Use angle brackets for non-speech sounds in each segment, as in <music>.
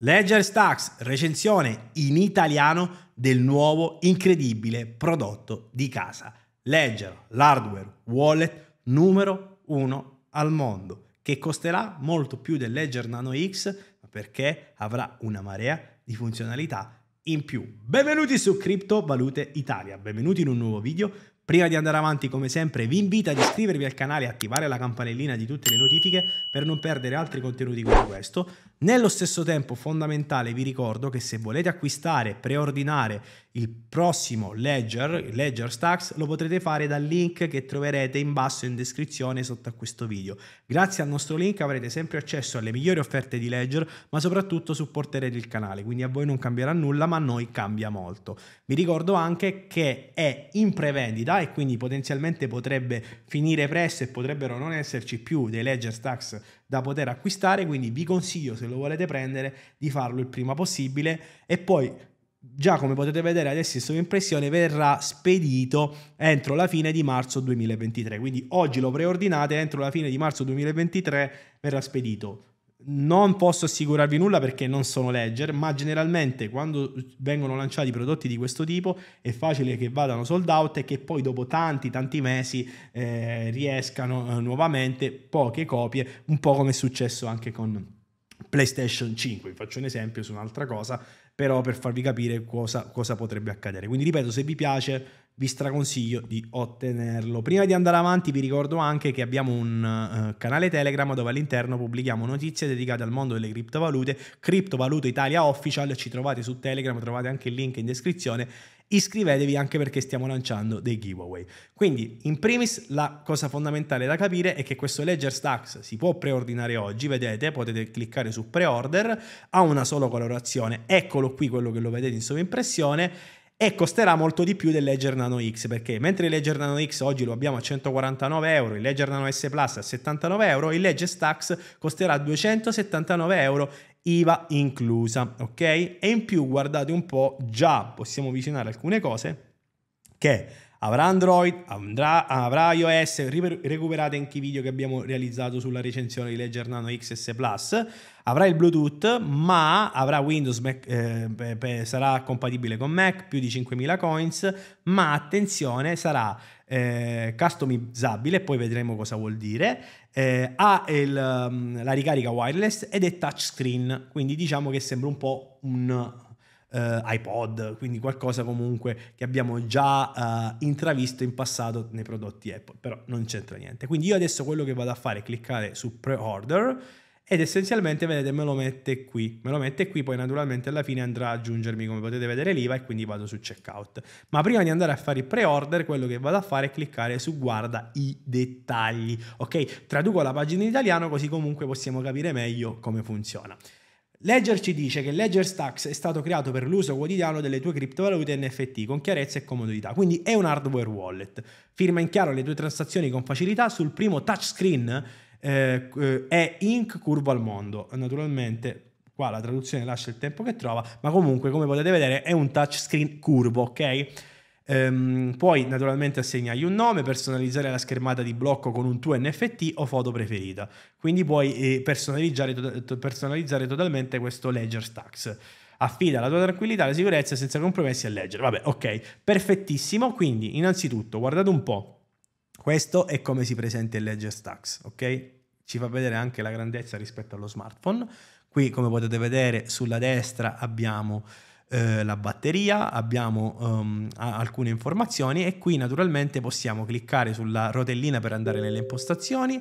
Ledger Stacks, recensione in italiano del nuovo incredibile prodotto di casa. Ledger, l'hardware wallet numero uno al mondo, che costerà molto più del Ledger Nano X perché avrà una marea di funzionalità in più. Benvenuti su Criptovalute Italia, benvenuti in un nuovo video. Prima di andare avanti, come sempre, vi invito ad iscrivervi al canale e attivare la campanellina di tutte le notifiche per non perdere altri contenuti come questo. Nello stesso tempo fondamentale vi ricordo che se volete acquistare, preordinare il prossimo Ledger, Ledger Stacks, lo potrete fare dal link che troverete in basso in descrizione sotto a questo video. Grazie al nostro link avrete sempre accesso alle migliori offerte di Ledger, ma soprattutto supporterete il canale, quindi a voi non cambierà nulla, ma a noi cambia molto. Vi ricordo anche che è in prevendita e quindi potenzialmente potrebbe finire presto e potrebbero non esserci più dei Ledger Stacks da poter acquistare, quindi vi consiglio se lo volete prendere di farlo il prima possibile e poi già come potete vedere adesso in sovraimpressione verrà spedito entro la fine di marzo 2023 quindi oggi lo preordinate entro la fine di marzo 2023 verrà spedito non posso assicurarvi nulla perché non sono ledger, ma generalmente quando vengono lanciati prodotti di questo tipo è facile che vadano sold out e che poi dopo tanti tanti mesi eh, riescano eh, nuovamente poche copie, un po' come è successo anche con PlayStation 5. Vi faccio un esempio su un'altra cosa, però per farvi capire cosa, cosa potrebbe accadere. Quindi ripeto, se vi piace vi straconsiglio di ottenerlo. Prima di andare avanti vi ricordo anche che abbiamo un uh, canale Telegram dove all'interno pubblichiamo notizie dedicate al mondo delle criptovalute, Criptovaluta Italia Official, ci trovate su Telegram, trovate anche il link in descrizione. Iscrivetevi anche perché stiamo lanciando dei giveaway. Quindi, in primis, la cosa fondamentale da capire è che questo Ledger Stacks si può preordinare oggi, vedete, potete cliccare su preorder, ha una sola colorazione, eccolo qui quello che lo vedete in sovraimpressione e costerà molto di più del Ledger Nano X perché mentre il Ledger Nano X oggi lo abbiamo a 149 euro, il Ledger Nano S Plus a 79 euro, il Ledger Stax costerà 279 euro IVA inclusa, ok? E in più guardate un po', già possiamo visionare alcune cose che Avrà Android, andrà, avrà iOS, recuperate anche i video che abbiamo realizzato sulla recensione di Ledger Nano XS Plus, avrà il Bluetooth, ma avrà Windows, Mac, eh, sarà compatibile con Mac, più di 5000 coins, ma attenzione, sarà eh, customizzabile, poi vedremo cosa vuol dire, eh, ha il, mm, la ricarica wireless ed è touchscreen, quindi diciamo che sembra un po' un eh, iPod, quindi qualcosa comunque che abbiamo già eh, intravisto in passato nei prodotti Apple, però non c'entra niente. Quindi io adesso quello che vado a fare è cliccare su pre-order ed essenzialmente vedete me lo mette qui, me lo mette qui, poi naturalmente alla fine andrà a aggiungermi come potete vedere l'IVA e quindi vado su checkout. Ma prima di andare a fare il pre-order, quello che vado a fare è cliccare su guarda i dettagli, ok? Traduco la pagina in italiano così comunque possiamo capire meglio come funziona. Ledger ci dice che Ledger Stacks è stato creato per l'uso quotidiano delle tue criptovalute NFT con chiarezza e comodità, quindi è un hardware wallet. Firma in chiaro le tue transazioni con facilità sul primo touchscreen eh, eh è Inc. curvo al mondo. Naturalmente qua la traduzione lascia il tempo che trova, ma comunque come potete vedere è un touchscreen curvo, ok? Ehm, puoi naturalmente assegnargli un nome, personalizzare la schermata di blocco con un tuo NFT o foto preferita. Quindi puoi eh, personalizzare, to- personalizzare totalmente questo Ledger Stacks affida la tua tranquillità, e la sicurezza senza compromessi a leggere. Vabbè, ok, perfettissimo. Quindi, innanzitutto, guardate un po', questo è come si presenta il Ledger Stacks, ok? Ci fa vedere anche la grandezza rispetto allo smartphone. Qui, come potete vedere, sulla destra abbiamo eh, la batteria, abbiamo um, alcune informazioni e qui naturalmente possiamo cliccare sulla rotellina per andare nelle impostazioni,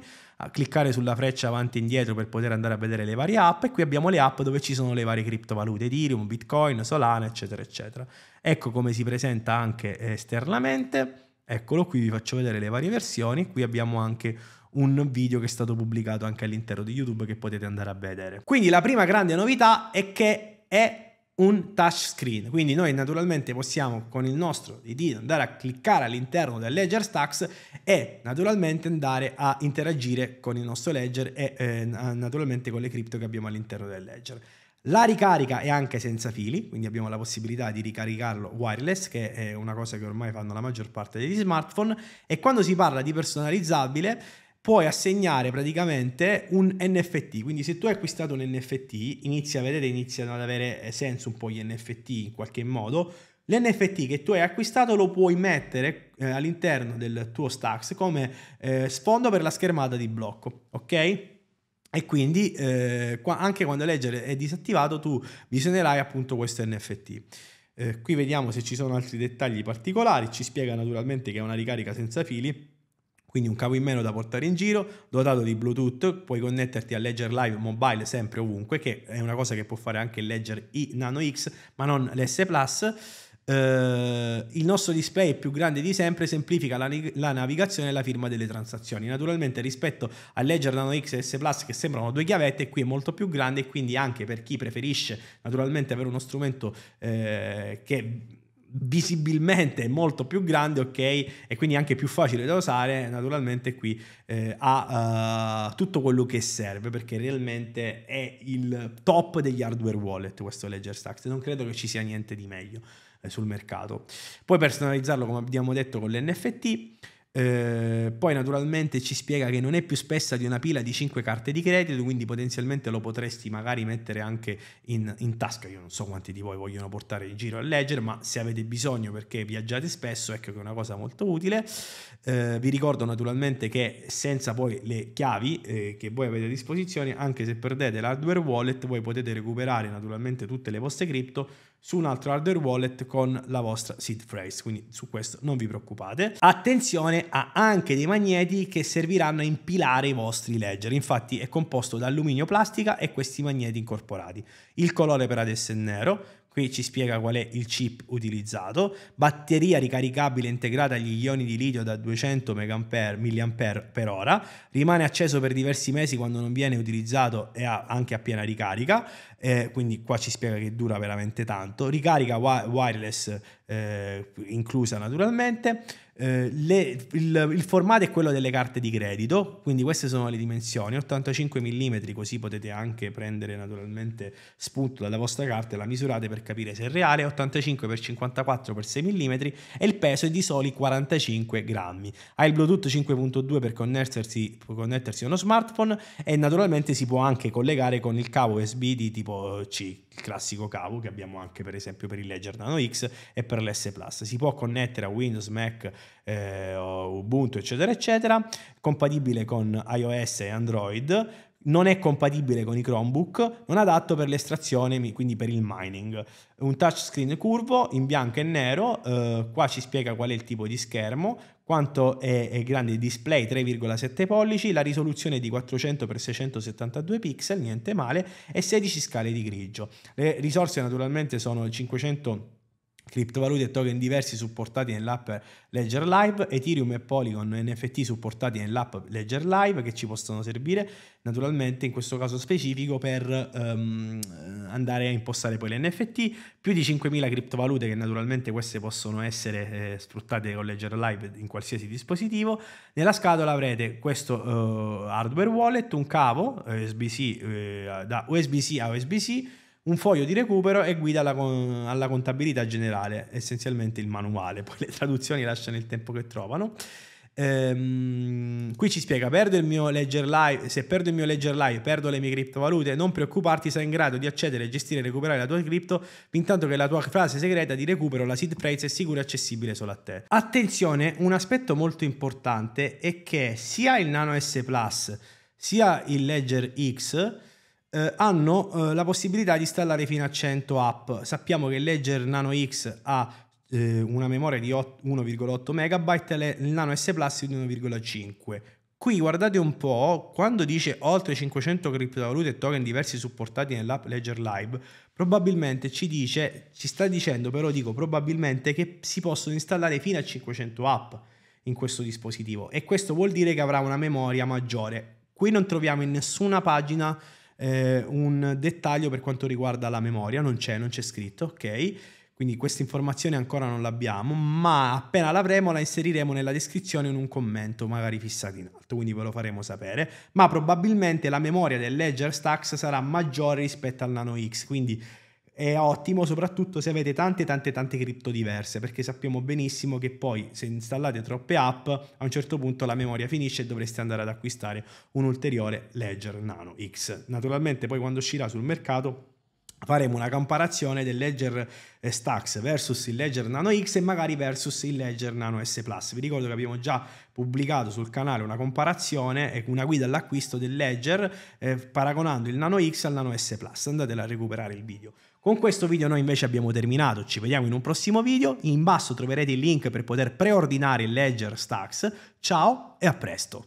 cliccare sulla freccia avanti e indietro per poter andare a vedere le varie app e qui abbiamo le app dove ci sono le varie criptovalute, Ethereum, Bitcoin, Solana, eccetera, eccetera. Ecco come si presenta anche esternamente. Eccolo qui, vi faccio vedere le varie versioni. Qui abbiamo anche un video che è stato pubblicato anche all'interno di YouTube che potete andare a vedere. Quindi la prima grande novità è che è un touchscreen. Quindi noi naturalmente possiamo con il nostro ID andare a cliccare all'interno del ledger stacks e naturalmente andare a interagire con il nostro ledger e eh, naturalmente con le cripto che abbiamo all'interno del ledger. La ricarica è anche senza fili, quindi abbiamo la possibilità di ricaricarlo wireless, che è una cosa che ormai fanno la maggior parte degli smartphone. E quando si parla di personalizzabile, puoi assegnare praticamente un NFT. Quindi se tu hai acquistato un NFT, inizia a vedere, iniziano ad avere eh, senso un po' gli NFT in qualche modo. L'NFT che tu hai acquistato lo puoi mettere eh, all'interno del tuo Stacks come eh, sfondo per la schermata di blocco, ok? E quindi eh, qua, anche quando leggere è disattivato tu visionerai appunto questo NFT. Eh, qui vediamo se ci sono altri dettagli particolari, ci spiega naturalmente che è una ricarica senza fili, quindi un cavo in meno da portare in giro, dotato di Bluetooth, puoi connetterti a Ledger Live mobile sempre ovunque, che è una cosa che può fare anche il Ledger I Nano X, ma non l'S Plus. Eh, il nostro display più grande di sempre semplifica la, la, navigazione e la firma delle transazioni. Naturalmente rispetto a Ledger Nano X e S Plus che sembrano due chiavette, qui è molto più grande e quindi anche per chi preferisce naturalmente avere uno strumento eh, che visibilmente molto più grande, ok, e quindi anche più facile da usare, naturalmente qui eh, ha uh, tutto quello che serve perché realmente è il top degli hardware wallet questo Ledger Stacks, non credo che ci sia niente di meglio eh, sul mercato. Puoi personalizzarlo come abbiamo detto con l'NFT eh, poi naturalmente ci spiega che non è più spessa di una pila di 5 carte di credito, quindi potenzialmente lo potresti magari mettere anche in, in, tasca. Io non so quanti di voi vogliono portare in giro a leggere, ma se avete bisogno perché viaggiate spesso, ecco che è una cosa molto utile. Eh, vi ricordo naturalmente che senza poi le chiavi eh, che voi avete a disposizione, anche se perdete l'hardware wallet, voi potete recuperare naturalmente tutte le vostre cripto su un altro hardware wallet con la vostra seed phrase, quindi su questo non vi preoccupate. Attenzione, a anche dei magneti che serviranno a impilare i vostri ledger, infatti è composto da alluminio plastica e questi magneti incorporati. Il colore per adesso è nero, Qui ci spiega qual è il chip utilizzato, batteria ricaricabile integrata agli ioni di litio da 200 mAh, rimane acceso per diversi mesi quando non viene utilizzato e ha anche a piena ricarica, eh, quindi qua ci spiega che dura veramente tanto, ricarica wireless eh, inclusa naturalmente, eh, le, il, il, formato è quello delle carte di credito, quindi queste sono le dimensioni, 85 mm, così potete anche prendere naturalmente spunto dalla vostra carta e la misurate per capire se è reale, 85 x 54 x 6 mm e il peso è di soli 45 grammi. Ha il Bluetooth 5.2 per connettersi, per connettersi a uno smartphone e naturalmente si può anche collegare con il cavo USB di tipo eh, C, il classico cavo che abbiamo anche per esempio per il Ledger Nano X e per l'S Plus. Si può connettere a Windows, Mac, eh, Ubuntu, eccetera, eccetera, compatibile con iOS e Android, non è compatibile con i Chromebook, non adatto per l'estrazione, quindi per il mining. Un touchscreen curvo in bianco e nero, eh, qua ci spiega qual è il tipo di schermo, quanto è, è grande il display 3,7 pollici, la risoluzione è di 400x672 pixel, niente male, e 16 scale di grigio. Le risorse naturalmente sono il 500 criptovalute e token diversi supportati nell'app Ledger Live, Ethereum e Polygon NFT supportati nell'app Ledger Live che ci possono servire naturalmente in questo caso specifico per um, andare a impostare poi le NFT, più di 5.000 criptovalute che naturalmente queste possono essere eh, sfruttate con Ledger Live in qualsiasi dispositivo. Nella scatola avrete questo uh, hardware wallet, un cavo USB-C eh, eh, da USB-C a USB-C un foglio di recupero e guida alla, alla contabilità generale, essenzialmente il manuale, <laughs> poi le traduzioni lasciano il tempo che trovano. Ehm, qui ci spiega: perdo il mio ledger live. Se perdo il mio ledger live, perdo le mie criptovalute. Non preoccuparti, sei in grado di accedere, gestire e recuperare la tua cripto. Intanto che la tua frase segreta di recupero, la seed phrase, è sicura e accessibile solo a te. Attenzione, un aspetto molto importante è che sia il Nano S Plus sia il Ledger X eh, hanno eh, la possibilità di installare fino a 100 app. Sappiamo che Ledger Nano X ha eh, una memoria di 1,8 MB e il Nano S Plus di 1,5. Qui guardate un po', quando dice oltre 500 criptovalute e token diversi supportati nell'app Ledger Live, probabilmente ci dice, ci sta dicendo però dico probabilmente che si possono installare fino a 500 app in questo dispositivo e questo vuol dire che avrà una memoria maggiore. Qui non troviamo in nessuna pagina eh, un dettaglio per quanto riguarda la memoria, non c'è, non c'è scritto, ok? Quindi questa informazione ancora non l'abbiamo, ma appena l'avremo la inseriremo nella descrizione in un commento magari fissato in alto, quindi ve lo faremo sapere, ma probabilmente la memoria del Ledger Stacks sarà maggiore rispetto al Nano X, quindi è ottimo soprattutto se avete tante tante tante cripto diverse perché sappiamo benissimo che poi se installate troppe app a un certo punto la memoria finisce e dovreste andare ad acquistare un ulteriore Ledger Nano X. Naturalmente poi quando uscirà sul mercato faremo una comparazione del Ledger eh, Stacks versus il Ledger Nano X e magari versus il Ledger Nano S Plus. Vi ricordo che abbiamo già pubblicato sul canale una comparazione e una guida all'acquisto del Ledger eh, paragonando il Nano X al Nano S Plus. Andatela a recuperare il video. Con questo video noi invece abbiamo terminato, ci vediamo in un prossimo video, in basso troverete il link per poter preordinare il Ledger Stacks, ciao e a presto!